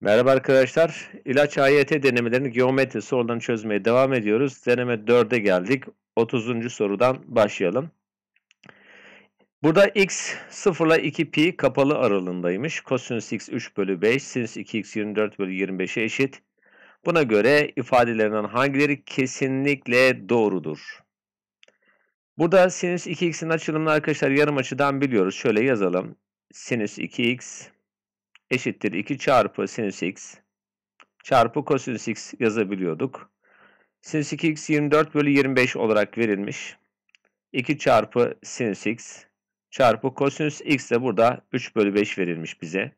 Merhaba arkadaşlar. İlaç AYT denemelerinin geometrisi sorularını çözmeye devam ediyoruz. Deneme 4'e geldik. 30. sorudan başlayalım. Burada x 0 ile 2 pi kapalı aralığındaymış. Kosinüs x 3 bölü 5, sinüs 2x 24 bölü 25'e eşit. Buna göre ifadelerinden hangileri kesinlikle doğrudur? Burada sinüs 2x'in açılımını arkadaşlar yarım açıdan biliyoruz. Şöyle yazalım. Sinüs 2x eşittir 2 çarpı sinüs x çarpı kosinüs x yazabiliyorduk. Sinüs 2x 24 bölü 25 olarak verilmiş. 2 çarpı sinüs x çarpı kosinüs x de burada 3 bölü 5 verilmiş bize.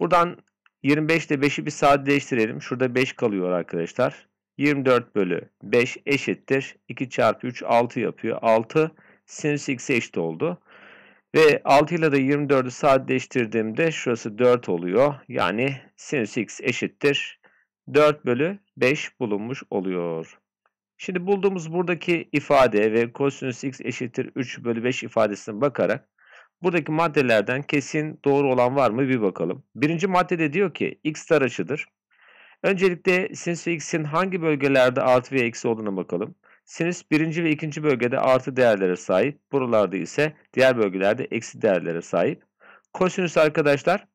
Buradan 25 ile 5'i bir sadeleştirelim. Şurada 5 kalıyor arkadaşlar. 24 bölü 5 eşittir. 2 çarpı 3 6 yapıyor. 6 sinüs x'e eşit oldu. Ve 6 ile de 24'ü sadeleştirdiğimde şurası 4 oluyor. Yani sinüs x eşittir 4 bölü 5 bulunmuş oluyor. Şimdi bulduğumuz buradaki ifade ve kosinüs x eşittir 3 bölü 5 ifadesine bakarak buradaki maddelerden kesin doğru olan var mı bir bakalım. Birinci maddede diyor ki x dar açıdır. Öncelikle sinüs x'in hangi bölgelerde artı ve eksi olduğuna bakalım. Sinüs birinci ve ikinci bölgede artı değerlere sahip. Buralarda ise diğer bölgelerde eksi değerlere sahip. Kosinüs arkadaşlar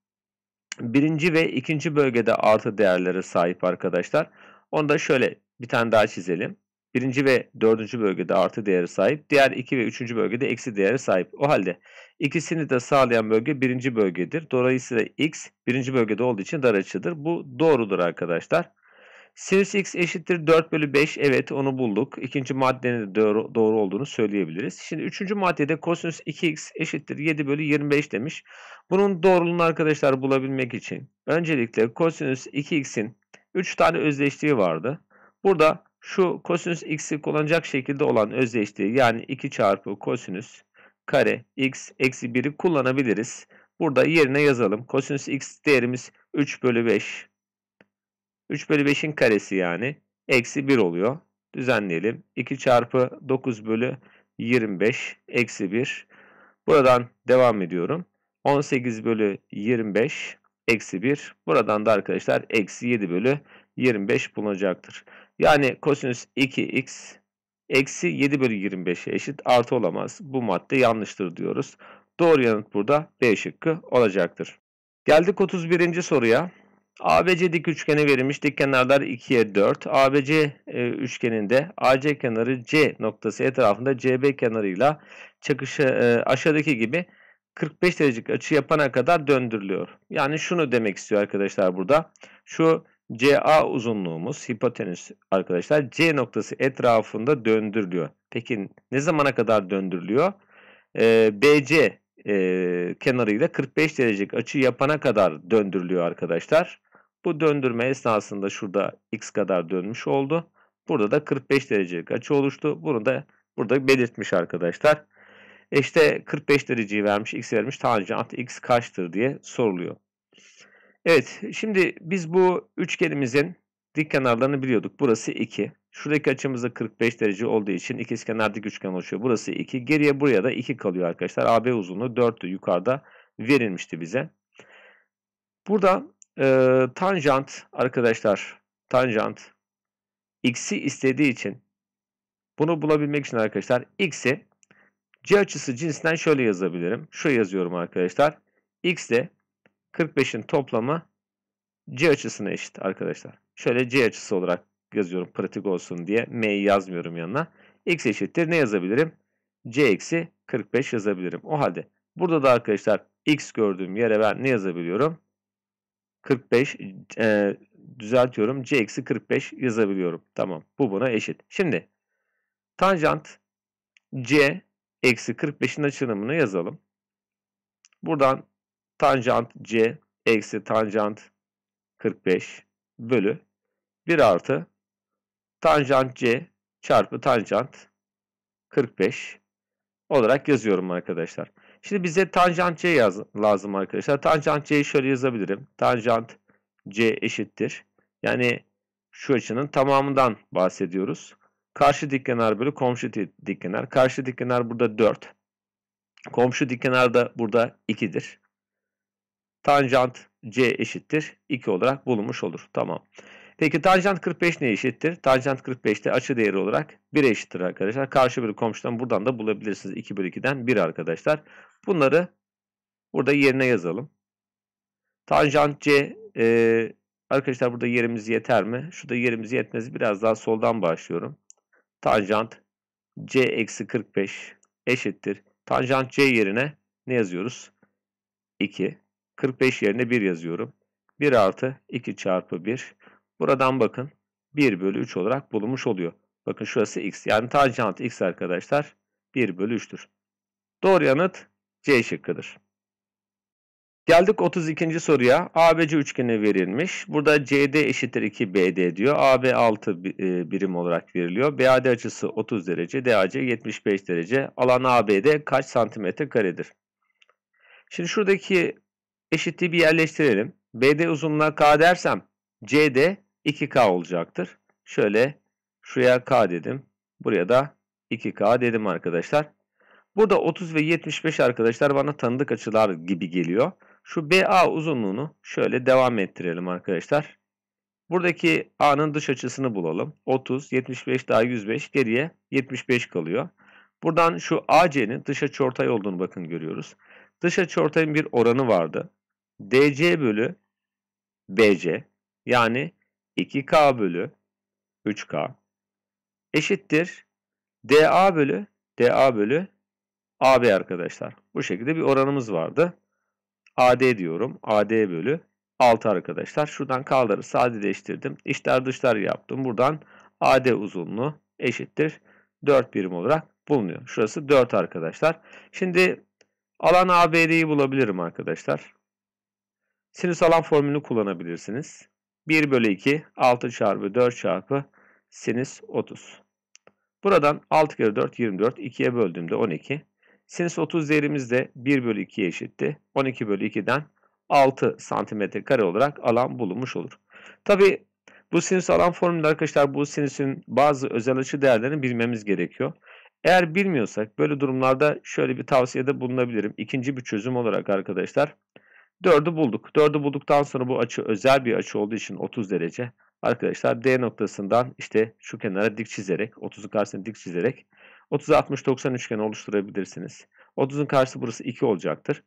birinci ve ikinci bölgede artı değerlere sahip arkadaşlar. Onu da şöyle bir tane daha çizelim. Birinci ve dördüncü bölgede artı değeri sahip. Diğer iki ve üçüncü bölgede eksi değeri sahip. O halde ikisini de sağlayan bölge birinci bölgedir. Dolayısıyla x birinci bölgede olduğu için dar açıdır. Bu doğrudur arkadaşlar. Sinüs x eşittir 4 bölü 5. Evet onu bulduk. İkinci maddenin de doğru, doğru olduğunu söyleyebiliriz. Şimdi üçüncü maddede kosinüs 2x eşittir 7 bölü 25 demiş. Bunun doğruluğunu arkadaşlar bulabilmek için öncelikle kosinüs 2x'in 3 tane özdeşliği vardı. Burada şu kosinüs x'i kullanacak şekilde olan özdeşliği yani 2 çarpı kosinüs kare x eksi 1'i kullanabiliriz. Burada yerine yazalım. Kosinüs x değerimiz 3 bölü 5 3 bölü 5'in karesi yani eksi 1 oluyor. Düzenleyelim. 2 çarpı 9 bölü 25 eksi 1. Buradan devam ediyorum. 18 bölü 25 eksi 1. Buradan da arkadaşlar eksi 7 bölü 25 bulunacaktır. Yani kosinüs 2x eksi 7 bölü 25'e eşit artı olamaz. Bu madde yanlıştır diyoruz. Doğru yanıt burada B şıkkı olacaktır. Geldik 31. soruya. ABC dik üçgeni verilmiş. Dik kenarlar 2'ye 4. ABC e, üçgeninde AC kenarı C noktası etrafında CB kenarıyla çakışı e, aşağıdaki gibi 45 derecelik açı yapana kadar döndürülüyor. Yani şunu demek istiyor arkadaşlar burada. Şu CA uzunluğumuz hipotenüs arkadaşlar C noktası etrafında döndürülüyor. Peki ne zamana kadar döndürülüyor? E, BC e, kenarıyla 45 derecelik açı yapana kadar döndürülüyor arkadaşlar. Bu döndürme esnasında şurada x kadar dönmüş oldu. Burada da 45 derecelik açı oluştu. Bunu da burada belirtmiş arkadaşlar. E işte 45 dereceyi vermiş, x vermiş, tanjant x kaçtır diye soruluyor. Evet, şimdi biz bu üçgenimizin dik kenarlarını biliyorduk. Burası 2. Şuradaki açımız da 45 derece olduğu için ikizkenar dik üçgen oluşuyor. Burası 2. Geriye buraya da 2 kalıyor arkadaşlar. AB uzunluğu 4'tü yukarıda verilmişti bize. Burada e, ee, tanjant arkadaşlar tanjant x'i istediği için bunu bulabilmek için arkadaşlar x'i c açısı cinsinden şöyle yazabilirim. Şu yazıyorum arkadaşlar. x de 45'in toplamı c açısına eşit arkadaşlar. Şöyle c açısı olarak yazıyorum pratik olsun diye. m'yi yazmıyorum yanına. x eşittir ne yazabilirim? c eksi 45 yazabilirim. O halde burada da arkadaşlar x gördüğüm yere ben ne yazabiliyorum? 45 e, düzeltiyorum. C eksi 45 yazabiliyorum. Tamam. Bu buna eşit. Şimdi tanjant C eksi 45'in açılımını yazalım. Buradan tanjant C eksi tanjant 45 bölü 1 artı tanjant C çarpı tanjant 45 olarak yazıyorum arkadaşlar. Şimdi bize tanjant c yaz lazım arkadaşlar. Tanjant c'yi şöyle yazabilirim. Tanjant c eşittir. Yani şu açının tamamından bahsediyoruz. Karşı dikkenar bölü komşu dikkenar. Karşı dikkenar burada 4. Komşu dikkenar da burada 2'dir. Tanjant c eşittir 2 olarak bulunmuş olur. Tamam. Peki tanjant 45 ne eşittir? Tanjant 45'te açı değeri olarak 1 eşittir arkadaşlar. Karşı bölü komşudan buradan da bulabilirsiniz. 2 bölü 2'den 1 arkadaşlar. Bunları burada yerine yazalım. Tanjant C e, arkadaşlar burada yerimiz yeter mi? Şurada yerimiz yetmez. Biraz daha soldan başlıyorum. Tanjant C eksi 45 eşittir. Tanjant C yerine ne yazıyoruz? 2. 45 yerine 1 yazıyorum. 1 artı 2 çarpı 1. Buradan bakın 1 bölü 3 olarak bulunmuş oluyor. Bakın şurası x. Yani tanjant x arkadaşlar 1 bölü 3'tür. Doğru yanıt C şıkkıdır. Geldik 32. soruya. ABC üçgeni verilmiş. Burada CD eşittir 2 BD diyor. AB 6 e, birim olarak veriliyor. BAD açısı 30 derece, DAC 75 derece. Alan ABD kaç santimetre karedir? Şimdi şuradaki eşitliği bir yerleştirelim. BD uzunluğuna K dersem CD 2K olacaktır. Şöyle şuraya K dedim. Buraya da 2K dedim arkadaşlar. Burada 30 ve 75 arkadaşlar bana tanıdık açılar gibi geliyor. Şu BA uzunluğunu şöyle devam ettirelim arkadaşlar. Buradaki A'nın dış açısını bulalım. 30, 75 daha 105 geriye 75 kalıyor. Buradan şu AC'nin dış açı ortay olduğunu bakın görüyoruz. Dış açı ortayın bir oranı vardı. DC bölü BC yani 2K bölü 3K eşittir DA bölü DA bölü AB arkadaşlar. Bu şekilde bir oranımız vardı. AD diyorum. AD bölü 6 arkadaşlar. Şuradan kaldırıp sadeleştirdim. İçler dışlar yaptım. Buradan AD uzunluğu eşittir. 4 birim olarak bulunuyor. Şurası 4 arkadaşlar. Şimdi alan ABD'yi bulabilirim arkadaşlar. Sinüs alan formülünü kullanabilirsiniz. 1 bölü 2 6 çarpı 4 çarpı sinüs 30. Buradan 6 kere 4 24 2'ye böldüğümde 12. Sinüs 30 değerimiz de 1 bölü 2 eşitti. 12 bölü 2'den 6 santimetre kare olarak alan bulunmuş olur. Tabi bu sinüs alan formülü arkadaşlar bu sinüsün bazı özel açı değerlerini bilmemiz gerekiyor. Eğer bilmiyorsak böyle durumlarda şöyle bir tavsiyede bulunabilirim. İkinci bir çözüm olarak arkadaşlar. 4'ü bulduk. 4'ü bulduktan sonra bu açı özel bir açı olduğu için 30 derece. Arkadaşlar D noktasından işte şu kenara dik çizerek 30'un karşısına dik çizerek 30'u 60-90 üçgeni oluşturabilirsiniz. 30'un karşısı burası 2 olacaktır.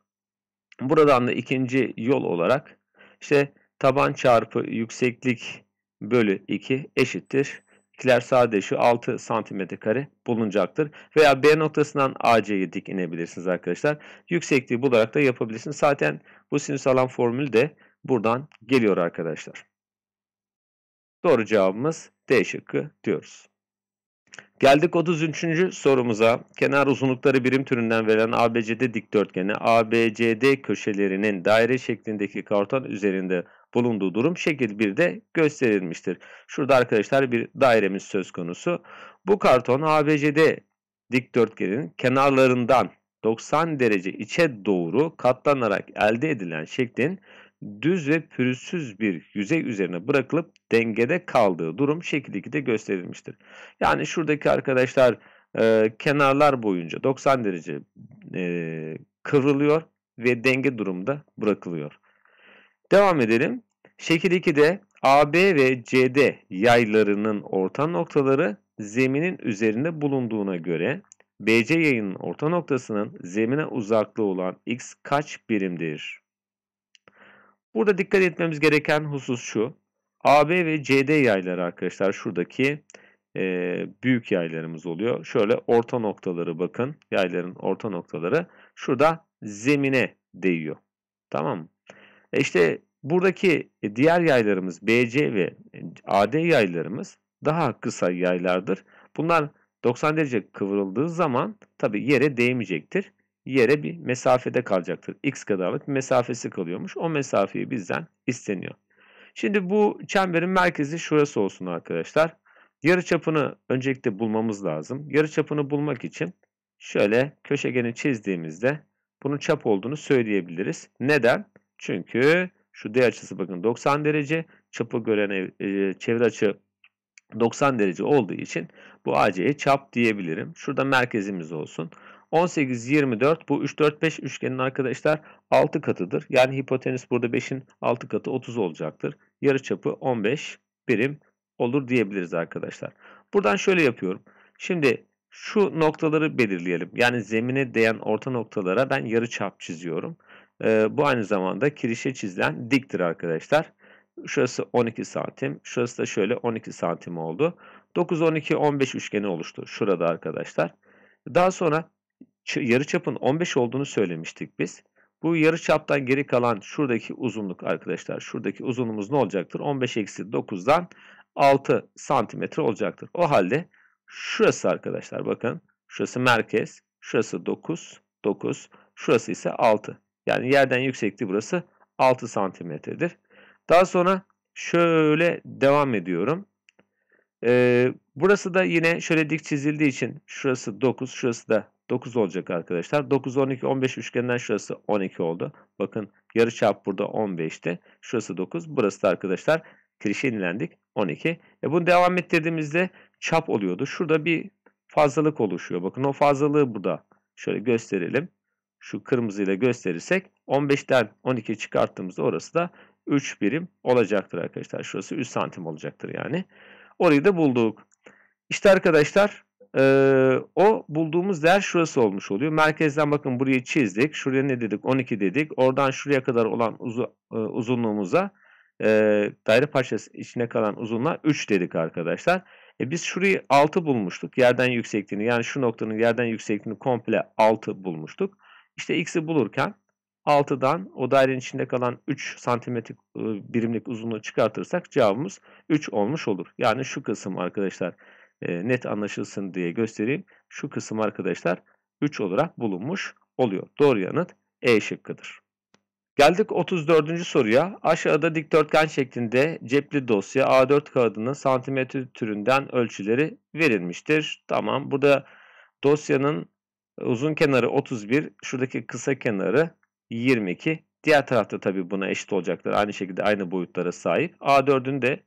Buradan da ikinci yol olarak işte taban çarpı yükseklik bölü 2 eşittir. İkiler şu 6 santimetre kare bulunacaktır. Veya B noktasından AC'ye dik inebilirsiniz arkadaşlar. Yüksekliği bularak da yapabilirsiniz. Zaten bu sinüs alan formülü de buradan geliyor arkadaşlar. Doğru cevabımız D şıkkı diyoruz. Geldik 33. sorumuza. Kenar uzunlukları birim türünden verilen ABCD dikdörtgeni ABCD köşelerinin daire şeklindeki karton üzerinde bulunduğu durum şekil 1'de gösterilmiştir. Şurada arkadaşlar bir dairemiz söz konusu. Bu karton ABCD dikdörtgenin kenarlarından 90 derece içe doğru katlanarak elde edilen şeklin düz ve pürüzsüz bir yüzey üzerine bırakılıp dengede kaldığı durum şekil de gösterilmiştir. Yani şuradaki arkadaşlar e, kenarlar boyunca 90 derece e, kıvrılıyor ve denge durumda bırakılıyor. Devam edelim. Şekil 2'de AB ve CD yaylarının orta noktaları zeminin üzerinde bulunduğuna göre BC yayının orta noktasının zemine uzaklığı olan x kaç birimdir? Burada dikkat etmemiz gereken husus şu. AB ve CD yayları arkadaşlar şuradaki e, büyük yaylarımız oluyor. Şöyle orta noktaları bakın. Yayların orta noktaları şurada zemine değiyor. Tamam mı? E işte buradaki e, diğer yaylarımız BC ve AD yaylarımız daha kısa yaylardır. Bunlar 90 derece kıvrıldığı zaman tabi yere değmeyecektir. Yere bir mesafede kalacaktır. X kadarlık bir mesafesi kalıyormuş. O mesafeyi bizden isteniyor. Şimdi bu çemberin merkezi şurası olsun arkadaşlar. Yarı çapını öncelikle bulmamız lazım. Yarı çapını bulmak için şöyle köşegeni çizdiğimizde bunun çap olduğunu söyleyebiliriz. Neden? Çünkü şu D açısı bakın 90 derece. Çapı gören e, çevre açı 90 derece olduğu için bu AC'ye çap diyebilirim. Şurada merkezimiz olsun. 18, 24 bu 3, 4, 5 üçgenin arkadaşlar 6 katıdır. Yani hipotenüs burada 5'in 6 katı 30 olacaktır. Yarı çapı 15 birim olur diyebiliriz arkadaşlar. Buradan şöyle yapıyorum. Şimdi şu noktaları belirleyelim. Yani zemine değen orta noktalara ben yarı çap çiziyorum. Ee, bu aynı zamanda kirişe çizilen diktir arkadaşlar. Şurası 12 santim. Şurası da şöyle 12 santim oldu. 9, 12, 15 üçgeni oluştu şurada arkadaşlar. Daha sonra Yarı çapın 15 olduğunu söylemiştik biz. Bu yarı çaptan geri kalan şuradaki uzunluk arkadaşlar. Şuradaki uzunluğumuz ne olacaktır? 15 eksi 9'dan 6 santimetre olacaktır. O halde şurası arkadaşlar bakın. Şurası merkez. Şurası 9. 9. Şurası ise 6. Yani yerden yüksekliği burası 6 santimetredir. Daha sonra şöyle devam ediyorum. Ee, burası da yine şöyle dik çizildiği için şurası 9, şurası da 9 olacak arkadaşlar. 9, 12, 15 üçgeninden şurası 12 oldu. Bakın yarı çap burada 15'ti. Şurası 9. Burası da arkadaşlar kirişe inilendik 12. E bunu devam ettirdiğimizde çap oluyordu. Şurada bir fazlalık oluşuyor. Bakın o fazlalığı burada şöyle gösterelim. Şu kırmızıyla gösterirsek 15'ten 12 çıkarttığımızda orası da 3 birim olacaktır arkadaşlar. Şurası 3 santim olacaktır yani. Orayı da bulduk. İşte arkadaşlar e, o bulduğumuz değer şurası olmuş oluyor. Merkezden bakın burayı çizdik. Şuraya ne dedik? 12 dedik. Oradan şuraya kadar olan uzu, e, uzunluğumuza e, daire parçası içine kalan uzunluğa 3 dedik arkadaşlar. E, biz şurayı 6 bulmuştuk. Yerden yüksekliğini yani şu noktanın yerden yüksekliğini komple 6 bulmuştuk. İşte x'i bulurken 6'dan o dairenin içinde kalan 3 santimetrik e, birimlik uzunluğu çıkartırsak cevabımız 3 olmuş olur. Yani şu kısım arkadaşlar e, net anlaşılsın diye göstereyim. Şu kısım arkadaşlar 3 olarak bulunmuş oluyor. Doğru yanıt E şıkkıdır. Geldik 34. soruya. Aşağıda dikdörtgen şeklinde cepli dosya A4 kağıdının santimetre türünden ölçüleri verilmiştir. Tamam burada dosyanın uzun kenarı 31, şuradaki kısa kenarı 22. Diğer tarafta tabi buna eşit olacaktır. Aynı şekilde aynı boyutlara sahip. A4'ün de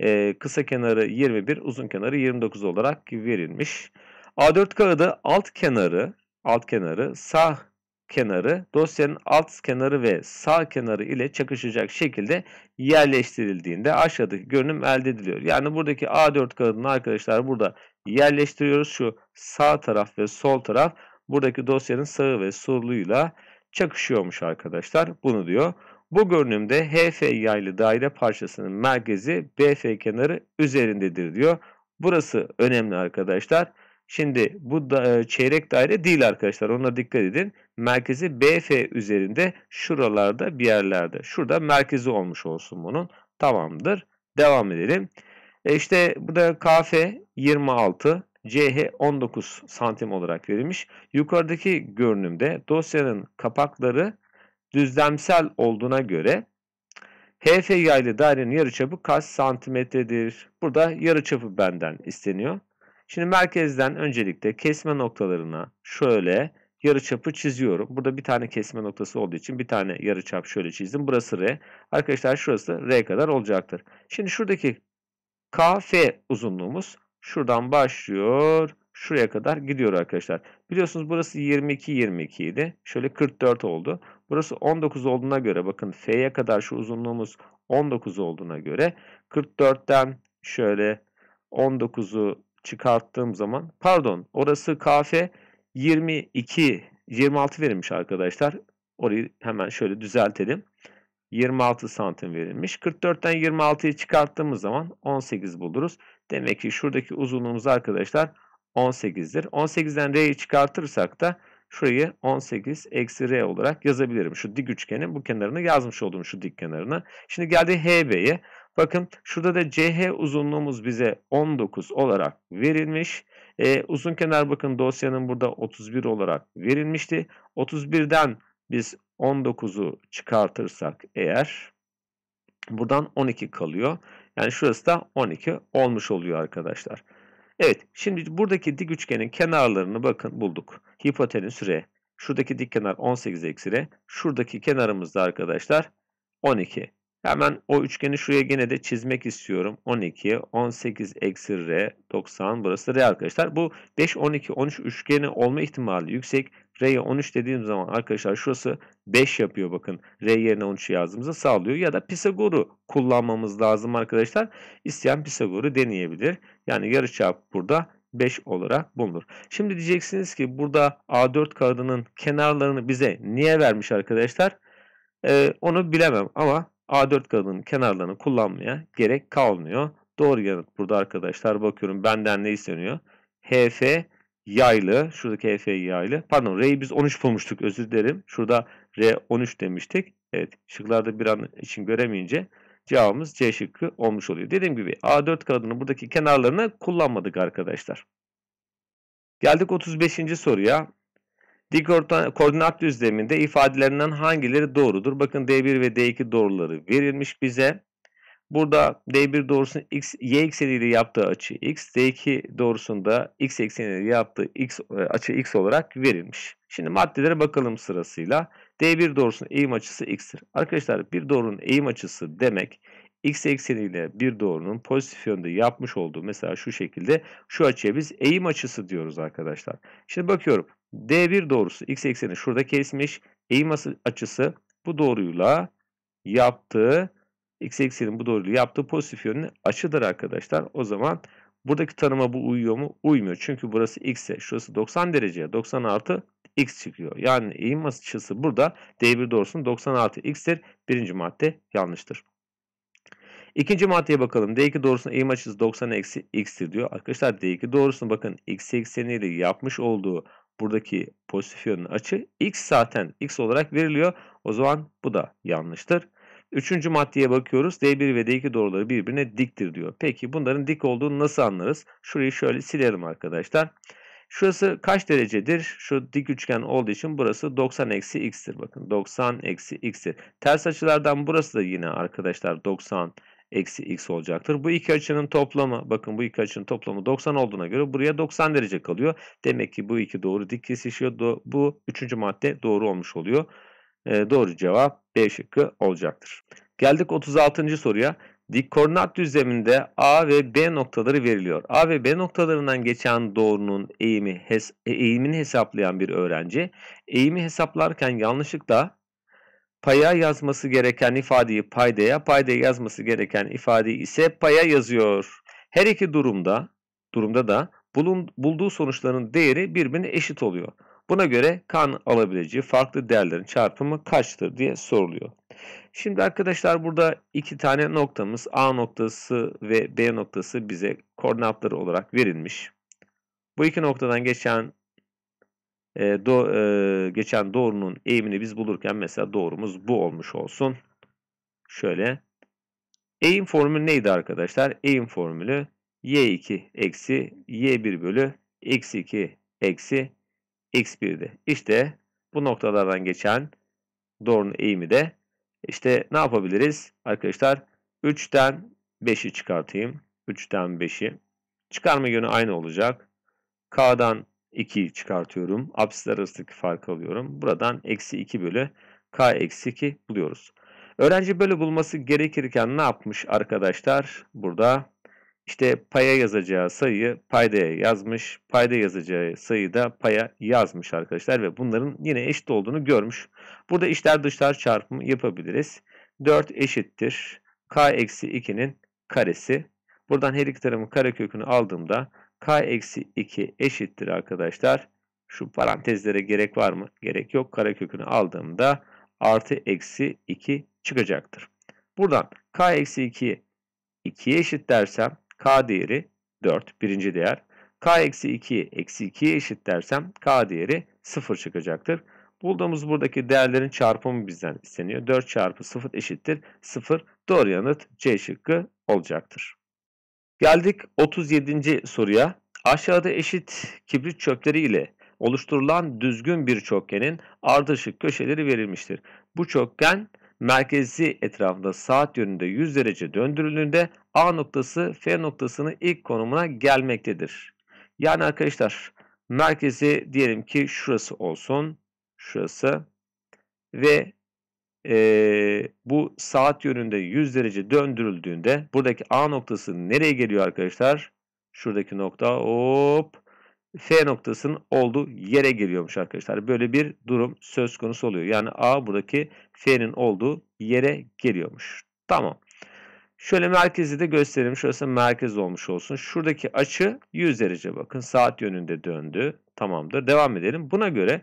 e, kısa kenarı 21, uzun kenarı 29 olarak verilmiş. A4 kağıdı alt kenarı, alt kenarı, sağ kenarı, dosyanın alt kenarı ve sağ kenarı ile çakışacak şekilde yerleştirildiğinde aşağıdaki görünüm elde ediliyor. Yani buradaki A4 kağıdını arkadaşlar burada yerleştiriyoruz. Şu sağ taraf ve sol taraf buradaki dosyanın sağı ve soluyla çakışıyormuş arkadaşlar. Bunu diyor. Bu görünümde HF yaylı daire parçasının merkezi BF kenarı üzerindedir diyor. Burası önemli arkadaşlar. Şimdi bu da, e, çeyrek daire değil arkadaşlar. Ona dikkat edin. Merkezi BF üzerinde şuralarda bir yerlerde. Şurada merkezi olmuş olsun bunun. Tamamdır. Devam edelim. E işte burada KF 26, CH 19 santim olarak verilmiş. Yukarıdaki görünümde dosyanın kapakları düzlemsel olduğuna göre HF yaylı dairenin yarıçapı kaç santimetredir? Burada yarıçapı benden isteniyor. Şimdi merkezden öncelikle kesme noktalarına şöyle yarıçapı çiziyorum. Burada bir tane kesme noktası olduğu için bir tane yarıçap şöyle çizdim. Burası R. Arkadaşlar şurası R kadar olacaktır. Şimdi şuradaki KF uzunluğumuz şuradan başlıyor. Şuraya kadar gidiyor arkadaşlar. Biliyorsunuz burası 22 22 idi. Şöyle 44 oldu. Burası 19 olduğuna göre bakın F'ye kadar şu uzunluğumuz 19 olduğuna göre 44'ten şöyle 19'u çıkarttığım zaman pardon orası KF 22 26 verilmiş arkadaşlar. Orayı hemen şöyle düzeltelim. 26 santim verilmiş. 44'ten 26'yı çıkarttığımız zaman 18 buluruz. Demek ki şuradaki uzunluğumuz arkadaşlar 18'dir. 18'den R'yi çıkartırsak da Şurayı 18 eksi R olarak yazabilirim. Şu dik üçgenin bu kenarını yazmış olduğum şu dik kenarını. Şimdi geldi HB'ye. Bakın şurada da CH uzunluğumuz bize 19 olarak verilmiş. Ee, uzun kenar bakın dosyanın burada 31 olarak verilmişti. 31'den biz 19'u çıkartırsak eğer buradan 12 kalıyor. Yani şurası da 12 olmuş oluyor arkadaşlar. Evet şimdi buradaki dik üçgenin kenarlarını bakın bulduk hipotenüs R. Şuradaki dik kenar 18 eksi R. Şuradaki kenarımız da arkadaşlar 12. Hemen o üçgeni şuraya gene de çizmek istiyorum. 12, 18 eksi R, 90. Burası R arkadaşlar. Bu 5, 12, 13 üçgeni olma ihtimali yüksek. R'ye 13 dediğim zaman arkadaşlar şurası 5 yapıyor bakın. R yerine 13 yazdığımızı sağlıyor. Ya da Pisagor'u kullanmamız lazım arkadaşlar. İsteyen Pisagor'u deneyebilir. Yani yarıçap burada 5 olarak bulunur. Şimdi diyeceksiniz ki burada A4 kağıdının kenarlarını bize niye vermiş arkadaşlar? Ee, onu bilemem ama A4 kağıdının kenarlarını kullanmaya gerek kalmıyor. Doğru yanıt burada arkadaşlar. Bakıyorum benden ne isteniyor? HF yaylı. Şuradaki HF yaylı. Pardon R'yi biz 13 bulmuştuk özür dilerim. Şurada R13 demiştik. Evet şıklarda bir an için göremeyince Cevabımız C şıkkı olmuş oluyor. Dediğim gibi A4 kağıdının buradaki kenarlarını kullanmadık arkadaşlar. Geldik 35. soruya. Dik koordinat düzleminde ifadelerinden hangileri doğrudur? Bakın D1 ve D2 doğruları verilmiş bize. Burada D1 doğrusunun x, y ekseniyle yaptığı açı x, D2 doğrusunda x ekseniyle yaptığı x, e, açı x olarak verilmiş. Şimdi maddelere bakalım sırasıyla. D1 doğrusunun eğim açısı x'tir. Arkadaşlar bir doğrunun eğim açısı demek x ekseniyle bir doğrunun pozitif yönde yapmış olduğu mesela şu şekilde şu açıya biz eğim açısı diyoruz arkadaşlar. Şimdi bakıyorum D1 doğrusu x ekseni şurada kesmiş eğim açısı bu doğruyla yaptığı x eksenin bu doğruyla yaptığı pozitif yönlü açıdır arkadaşlar. O zaman Buradaki tanıma bu uyuyor mu? Uymuyor. Çünkü burası x ise şurası 90 derece, 90 artı x çıkıyor. Yani eğim açısı burada D1 doğrusunun 90 artı x'tir. Birinci madde yanlıştır. İkinci maddeye bakalım. D2 doğrusunun eğim açısı 90 eksi x'tir diyor. Arkadaşlar D2 doğrusunun bakın x ekseniyle yapmış olduğu buradaki pozitif yönün açı x zaten x olarak veriliyor. O zaman bu da yanlıştır. Üçüncü maddeye bakıyoruz. D1 ve D2 doğruları birbirine diktir diyor. Peki bunların dik olduğunu nasıl anlarız? Şurayı şöyle silerim arkadaşlar. Şurası kaç derecedir? Şu dik üçgen olduğu için burası 90 eksi x'tir. Bakın 90 eksi x'tir. Ters açılardan burası da yine arkadaşlar 90 eksi x olacaktır. Bu iki açının toplamı bakın bu iki açının toplamı 90 olduğuna göre buraya 90 derece kalıyor. Demek ki bu iki doğru dik kesişiyor. Bu üçüncü madde doğru olmuş oluyor. Ee, doğru cevap B şıkkı olacaktır. Geldik 36. soruya. Dik koordinat düzleminde A ve B noktaları veriliyor. A ve B noktalarından geçen doğrunun eğimi hes eğimini hesaplayan bir öğrenci eğimi hesaplarken yanlışlıkla paya yazması gereken ifadeyi paydaya, paydaya yazması gereken ifadeyi ise paya yazıyor. Her iki durumda durumda da bulun, bulduğu sonuçların değeri birbirine eşit oluyor. Buna göre kan alabileceği farklı değerlerin çarpımı kaçtır diye soruluyor. Şimdi arkadaşlar burada iki tane noktamız A noktası ve B noktası bize koordinatları olarak verilmiş. Bu iki noktadan geçen e, do, e, geçen doğrunun eğimini biz bulurken mesela doğrumuz bu olmuş olsun. Şöyle eğim formülü neydi arkadaşlar? Eğim formülü y2 eksi y1 bölü x2 eksi x1'di. İşte bu noktalardan geçen doğrunun eğimi de işte ne yapabiliriz arkadaşlar? 3'ten 5'i çıkartayım. 3'ten 5'i. Çıkarma yönü aynı olacak. K'dan 2'yi çıkartıyorum. Apsisler arasındaki farkı alıyorum. Buradan eksi 2 bölü K eksi 2 buluyoruz. Öğrenci böyle bulması gerekirken ne yapmış arkadaşlar? Burada işte paya yazacağı sayıyı paydaya yazmış. Payda yazacağı sayıyı da paya yazmış arkadaşlar ve bunların yine eşit olduğunu görmüş. Burada işler dışlar çarpımı yapabiliriz. 4 eşittir. K eksi 2'nin karesi. Buradan her iki tarafın karekökünü aldığımda K eksi 2 eşittir arkadaşlar. Şu parantezlere gerek var mı? Gerek yok. Karekökünü aldığımda artı eksi 2 çıkacaktır. Buradan K eksi 2'yi 2'ye eşit dersem K değeri 4 birinci değer. K eksi 2 eksi 2'ye eşit dersem K değeri 0 çıkacaktır. Bulduğumuz buradaki değerlerin çarpımı bizden isteniyor. 4 çarpı 0 eşittir 0. Doğru yanıt C şıkkı olacaktır. Geldik 37. soruya. Aşağıda eşit kibrit çöpleri ile oluşturulan düzgün bir çokgenin ardışık köşeleri verilmiştir. Bu çokgen merkezi etrafında saat yönünde 100 derece döndürüldüğünde A noktası F noktasının ilk konumuna gelmektedir. Yani arkadaşlar merkezi diyelim ki şurası olsun. Şurası. Ve e, bu saat yönünde 100 derece döndürüldüğünde buradaki A noktası nereye geliyor arkadaşlar? Şuradaki nokta hop F noktasının olduğu yere geliyormuş arkadaşlar. Böyle bir durum söz konusu oluyor. Yani A buradaki F'nin olduğu yere geliyormuş. Tamam. Şöyle merkezi de gösterelim. Şurası merkez olmuş olsun. Şuradaki açı 100 derece bakın. Saat yönünde döndü. Tamamdır. Devam edelim. Buna göre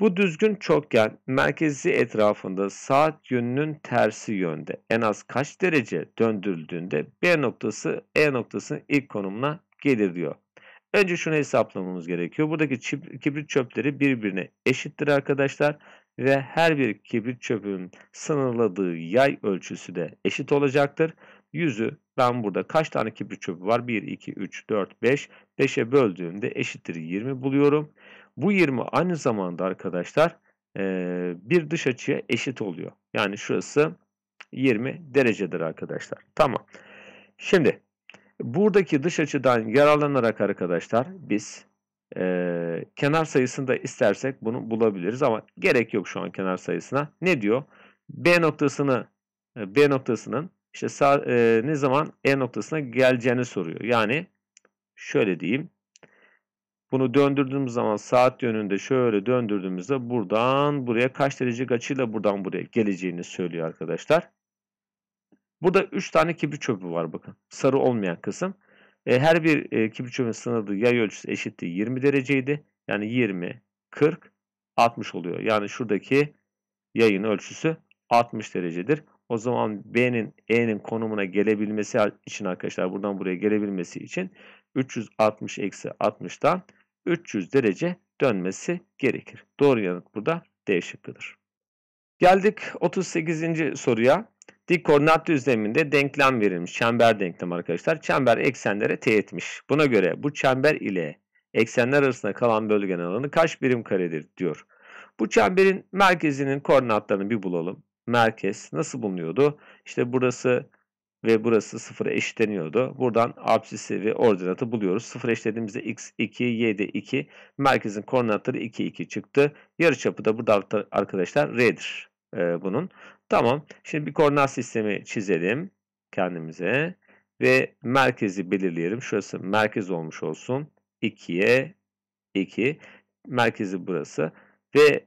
bu düzgün çokgen merkezi etrafında saat yönünün tersi yönde en az kaç derece döndürüldüğünde B noktası E noktasının ilk konumuna gelir diyor. Önce şunu hesaplamamız gerekiyor. Buradaki çip, kibrit çöpleri birbirine eşittir arkadaşlar. Ve her bir kibrit çöpünün sınırladığı yay ölçüsü de eşit olacaktır. Yüzü ben burada kaç tane kibrit çöpü var? 1, 2, 3, 4, 5. 5'e böldüğümde eşittir 20 buluyorum. Bu 20 aynı zamanda arkadaşlar bir dış açıya eşit oluyor. Yani şurası 20 derecedir arkadaşlar. Tamam. Şimdi Buradaki dış açıdan yararlanarak arkadaşlar biz e, kenar sayısını da istersek bunu bulabiliriz ama gerek yok şu an kenar sayısına. Ne diyor? B noktasını e, B noktasının işte sağ, e, ne zaman E noktasına geleceğini soruyor. Yani şöyle diyeyim. Bunu döndürdüğümüz zaman saat yönünde şöyle döndürdüğümüzde buradan buraya kaç derece açıyla buradan buraya geleceğini söylüyor arkadaşlar. Burada 3 tane kibrit çöpü var bakın. Sarı olmayan kısım. E, her bir e, kibrit çöpünün sınırlı yay ölçüsü eşittir 20 dereceydi. Yani 20, 40, 60 oluyor. Yani şuradaki yayın ölçüsü 60 derecedir. O zaman B'nin E'nin konumuna gelebilmesi için arkadaşlar buradan buraya gelebilmesi için 360 eksi 60'tan 300 derece dönmesi gerekir. Doğru yanıt burada D şıkkıdır. Geldik 38. soruya. Dik koordinat düzleminde denklem verilmiş. Çember denklem arkadaşlar. Çember eksenlere teğetmiş. Buna göre bu çember ile eksenler arasında kalan bölgenin alanı kaç birim karedir diyor. Bu çemberin merkezinin koordinatlarını bir bulalım. Merkez nasıl bulunuyordu? İşte burası ve burası sıfıra eşitleniyordu. Buradan absisi ve ordinatı buluyoruz. Sıfır eşitlediğimizde x 2, y de 2. Merkezin koordinatları 2, 2 çıktı. Yarıçapı da burada arkadaşlar r'dir e, bunun. Tamam. Şimdi bir koordinat sistemi çizelim kendimize ve merkezi belirleyelim. Şurası merkez olmuş olsun. 2'ye 2. Merkezi burası. Ve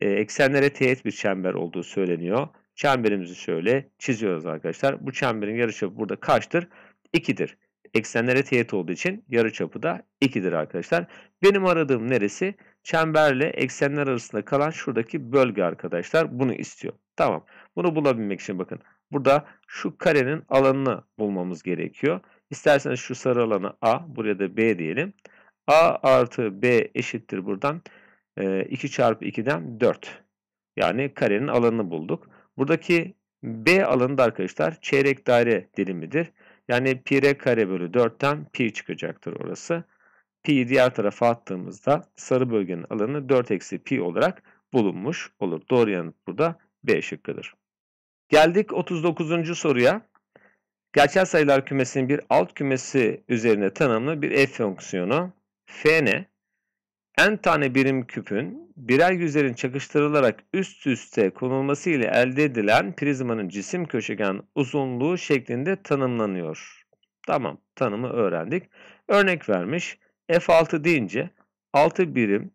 e, eksenlere teğet bir çember olduğu söyleniyor. Çemberimizi şöyle çiziyoruz arkadaşlar. Bu çemberin yarıçapı burada kaçtır? 2'dir eksenlere teğet olduğu için yarı çapı da 2'dir arkadaşlar. Benim aradığım neresi? Çemberle eksenler arasında kalan şuradaki bölge arkadaşlar. Bunu istiyor. Tamam. Bunu bulabilmek için bakın. Burada şu karenin alanını bulmamız gerekiyor. İsterseniz şu sarı alanı A, buraya da B diyelim. A artı B eşittir buradan. 2 e, çarpı 2'den 4. Yani karenin alanını bulduk. Buradaki B alanı da arkadaşlar çeyrek daire dilimidir. Yani pi r kare bölü 4'ten pi çıkacaktır orası. Pi'yi diğer tarafa attığımızda sarı bölgenin alanı 4 eksi pi olarak bulunmuş olur. Doğru yanıt burada B şıkkıdır. Geldik 39. soruya. Gerçel sayılar kümesinin bir alt kümesi üzerine tanımlı bir f fonksiyonu f ne? n tane birim küpün birer yüzlerin çakıştırılarak üst üste konulması ile elde edilen prizmanın cisim köşegen uzunluğu şeklinde tanımlanıyor. Tamam tanımı öğrendik. Örnek vermiş f6 deyince 6 birim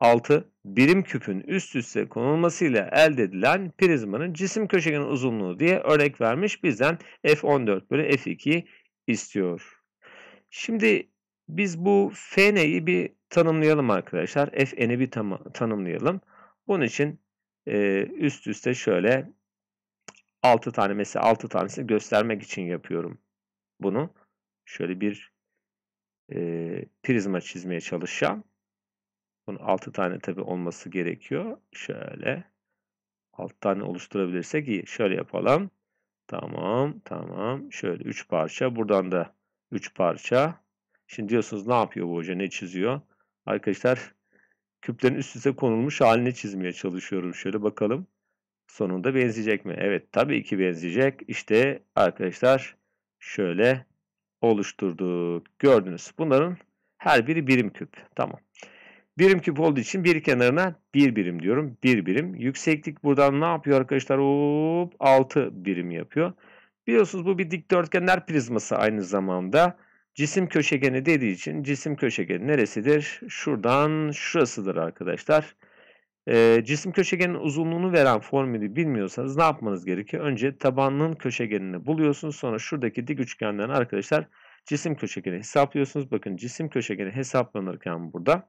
6 birim küpün üst üste konulması ile elde edilen prizmanın cisim köşegenin uzunluğu diye örnek vermiş. Bizden f14 bölü f2 istiyor. Şimdi biz bu fn'yi bir tanımlayalım arkadaşlar. fn'i bir tanımlayalım. Bunun için e, üst üste şöyle 6 tane mesela 6 tanesini göstermek için yapıyorum bunu. Şöyle bir e, prizma çizmeye çalışacağım. Bunun 6 tane tabi olması gerekiyor. Şöyle 6 tane oluşturabilirsek iyi. Şöyle yapalım. Tamam tamam. Şöyle 3 parça. Buradan da 3 parça. Şimdi diyorsunuz ne yapıyor bu hoca, ne çiziyor? Arkadaşlar küplerin üst üste konulmuş halini çizmeye çalışıyorum. Şöyle bakalım sonunda benzeyecek mi? Evet tabii ki benzeyecek. İşte arkadaşlar şöyle oluşturduk. Gördünüz. Bunların her biri birim küp. Tamam. Birim küp olduğu için bir kenarına bir birim diyorum. Bir birim. Yükseklik buradan ne yapıyor arkadaşlar? Hop, 6 birim yapıyor. Biliyorsunuz bu bir dikdörtgenler prizması aynı zamanda. Cisim köşegeni dediği için cisim köşegeni neresidir? Şuradan şurasıdır arkadaşlar. E, cisim köşegenin uzunluğunu veren formülü bilmiyorsanız ne yapmanız gerekiyor? Önce tabanının köşegenini buluyorsunuz. Sonra şuradaki dik üçgenden arkadaşlar cisim köşegeni hesaplıyorsunuz. Bakın cisim köşegeni hesaplanırken burada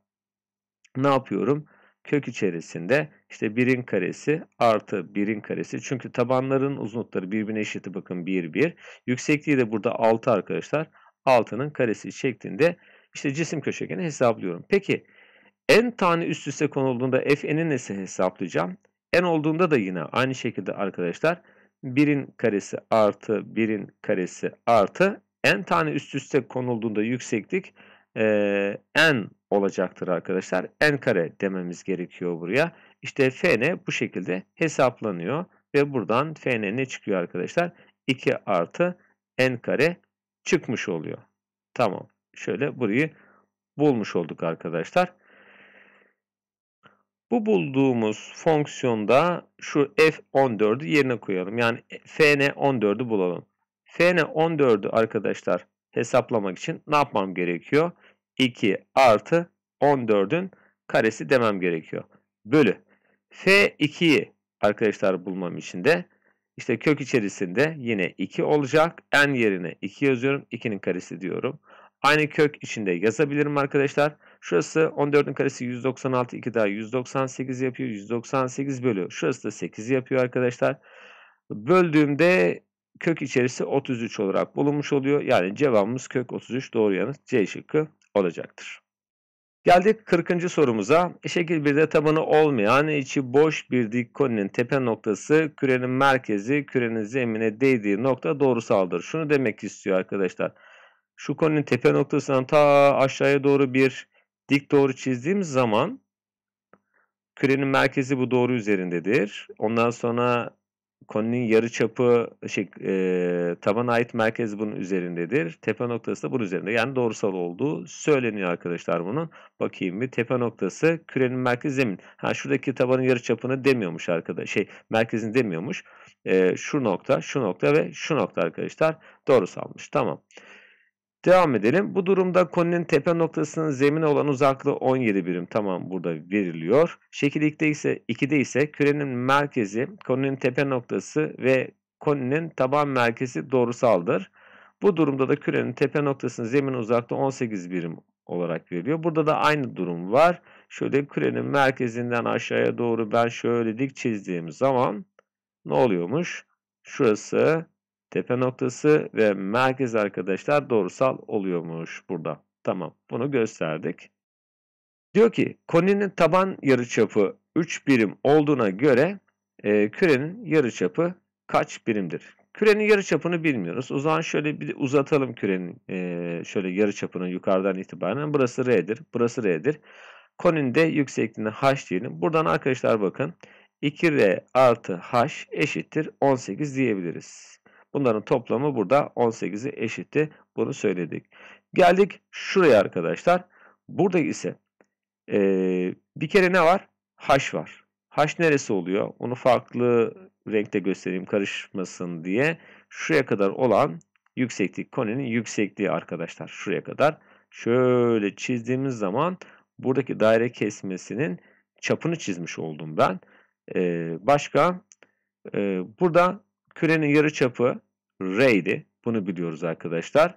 ne yapıyorum? Kök içerisinde işte birin karesi artı birin karesi. Çünkü tabanların uzunlukları birbirine eşit. Bakın 1, 1. Yüksekliği de burada 6 arkadaşlar. 6'nın karesi şeklinde işte cisim köşegeni hesaplıyorum. Peki n tane üst üste konulduğunda fn'i nasıl hesaplayacağım? n olduğunda da yine aynı şekilde arkadaşlar 1'in karesi artı 1'in karesi artı n tane üst üste konulduğunda yükseklik e, n olacaktır arkadaşlar. n kare dememiz gerekiyor buraya. İşte fn bu şekilde hesaplanıyor ve buradan fn ne çıkıyor arkadaşlar? 2 artı n kare çıkmış oluyor. Tamam. Şöyle burayı bulmuş olduk arkadaşlar. Bu bulduğumuz fonksiyonda şu f14'ü yerine koyalım. Yani fn14'ü bulalım. fn14'ü arkadaşlar hesaplamak için ne yapmam gerekiyor? 2 artı 14'ün karesi demem gerekiyor. Bölü. f2'yi arkadaşlar bulmam için de işte kök içerisinde yine 2 olacak. N yerine 2 yazıyorum. 2'nin karesi diyorum. Aynı kök içinde yazabilirim arkadaşlar. Şurası 14'ün karesi 196. 2 daha 198 yapıyor. 198 bölü. Şurası da 8 yapıyor arkadaşlar. Böldüğümde kök içerisi 33 olarak bulunmuş oluyor. Yani cevabımız kök 33 doğru yanıt C şıkkı olacaktır. Geldik 40. sorumuza. Şekil 1'de tabanı olmayan içi boş bir dik koninin tepe noktası kürenin merkezi kürenin zemine değdiği nokta doğrusaldır. Şunu demek istiyor arkadaşlar. Şu koninin tepe noktasından ta aşağıya doğru bir dik doğru çizdiğimiz zaman kürenin merkezi bu doğru üzerindedir. Ondan sonra konunun yarı çapı şey, e, tabana ait merkez bunun üzerindedir. Tepe noktası da bunun üzerinde. Yani doğrusal olduğu söyleniyor arkadaşlar bunun. Bakayım bir tepe noktası kürenin merkezi zemin. Ha şuradaki tabanın yarı çapını demiyormuş arkadaş. Şey merkezini demiyormuş. E, şu nokta, şu nokta ve şu nokta arkadaşlar doğrusalmış. Tamam. Tamam. Devam edelim. Bu durumda koninin tepe noktasının zemine olan uzaklığı 17 birim. Tamam burada veriliyor. Şekil 2'de ise, 2'de ise kürenin merkezi, koninin tepe noktası ve koninin taban merkezi doğrusaldır. Bu durumda da kürenin tepe noktasının zemin uzaklığı 18 birim olarak veriliyor. Burada da aynı durum var. Şöyle kürenin merkezinden aşağıya doğru ben şöyle dik çizdiğim zaman ne oluyormuş? Şurası Tepe noktası ve merkez arkadaşlar doğrusal oluyormuş burada. Tamam bunu gösterdik. Diyor ki koninin taban yarıçapı 3 birim olduğuna göre e, kürenin yarıçapı kaç birimdir? Kürenin yarıçapını bilmiyoruz. O zaman şöyle bir uzatalım kürenin e, şöyle yarıçapını yukarıdan itibaren. Burası R'dir, burası R'dir. Koninin de yüksekliğini H diyelim. Buradan arkadaşlar bakın 2R artı H eşittir 18 diyebiliriz. Bunların toplamı burada 18'i eşitti. Bunu söyledik. Geldik şuraya arkadaşlar. Burada ise e, bir kere ne var? Haş var. Haş neresi oluyor? Onu farklı renkte göstereyim karışmasın diye. Şuraya kadar olan yükseklik koninin yüksekliği arkadaşlar. Şuraya kadar. Şöyle çizdiğimiz zaman buradaki daire kesmesinin çapını çizmiş oldum ben. Ee, başka e, burada kürenin yarı çapı R'ydi. Bunu biliyoruz arkadaşlar.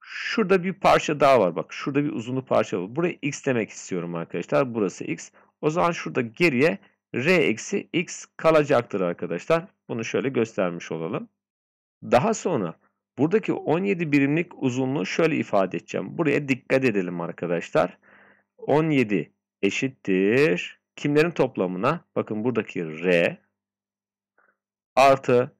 Şurada bir parça daha var. Bak şurada bir uzunlu parça var. Buraya x demek istiyorum arkadaşlar. Burası x. O zaman şurada geriye r eksi x kalacaktır arkadaşlar. Bunu şöyle göstermiş olalım. Daha sonra buradaki 17 birimlik uzunluğu şöyle ifade edeceğim. Buraya dikkat edelim arkadaşlar. 17 eşittir. Kimlerin toplamına? Bakın buradaki r artı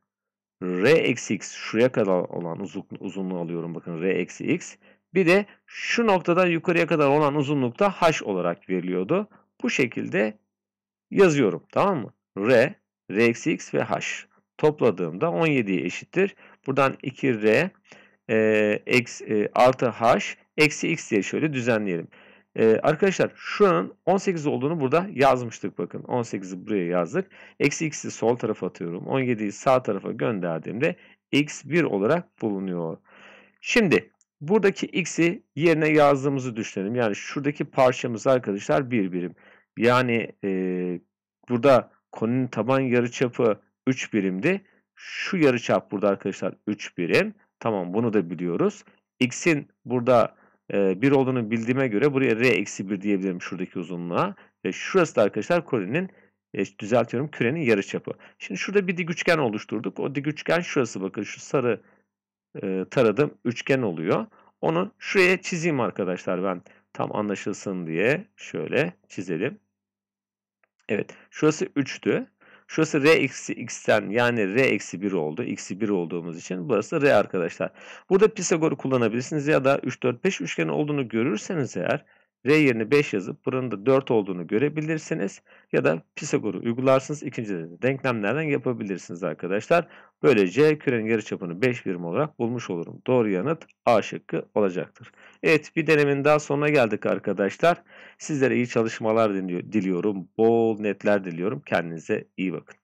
R eksi x şuraya kadar olan uzunluğu alıyorum bakın R eksi x. Bir de şu noktadan yukarıya kadar olan uzunlukta h olarak veriliyordu. Bu şekilde yazıyorum tamam mı? R, R eksi x ve h topladığımda 17'ye eşittir. Buradan 2R e, eksi, e, artı h eksi x diye şöyle düzenleyelim. Ee, arkadaşlar şuranın 18 olduğunu burada yazmıştık bakın. 18'i buraya yazdık. Eksi x'i sol tarafa atıyorum. 17'yi sağ tarafa gönderdiğimde x1 olarak bulunuyor. Şimdi buradaki x'i yerine yazdığımızı düşünelim. Yani şuradaki parçamız arkadaşlar 1 birim. Yani e, burada konunun taban yarıçapı 3 birimdi. Şu yarıçap burada arkadaşlar 3 birim. Tamam bunu da biliyoruz. X'in burada e, 1 olduğunu bildiğime göre buraya R eksi 1 diyebilirim şuradaki uzunluğa. Ve şurası da arkadaşlar kolinin düzeltiyorum kürenin yarıçapı. Şimdi şurada bir dik üçgen oluşturduk. O dik üçgen şurası bakın şu sarı e, taradığım üçgen oluyor. Onu şuraya çizeyim arkadaşlar ben tam anlaşılsın diye şöyle çizelim. Evet şurası 3'tü. Şurası R eksi X'ten yani R eksi 1 oldu. X'i 1 olduğumuz için burası R arkadaşlar. Burada Pisagor'u kullanabilirsiniz ya da 3, 4, 5 üçgen olduğunu görürseniz eğer R yerine 5 yazıp buranın da 4 olduğunu görebilirsiniz. Ya da Pisagor'u uygularsınız. İkinci de denklemlerden yapabilirsiniz arkadaşlar. Böylece kürenin yarıçapını 5 birim olarak bulmuş olurum. Doğru yanıt A şıkkı olacaktır. Evet bir denemin daha sonuna geldik arkadaşlar. Sizlere iyi çalışmalar diliyorum. Bol netler diliyorum. Kendinize iyi bakın.